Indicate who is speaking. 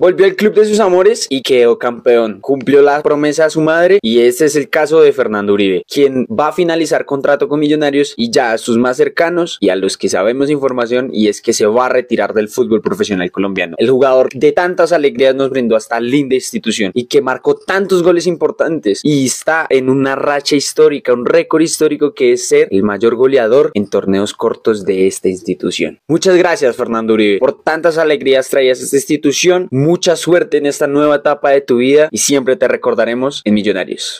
Speaker 1: Volvió al club de sus amores y quedó campeón. Cumplió la promesa a su madre y este es el caso de Fernando Uribe, quien va a finalizar contrato con Millonarios y ya a sus más cercanos y a los que sabemos información y es que se va a retirar del fútbol profesional colombiano. El jugador de tantas alegrías nos brindó esta linda institución y que marcó tantos goles importantes y está en una racha histórica, un récord histórico que es ser el mayor goleador en torneos cortos de esta institución. Muchas gracias Fernando Uribe por tantas alegrías traías a esta institución mucha suerte en esta nueva etapa de tu vida y siempre te recordaremos en Millonarios.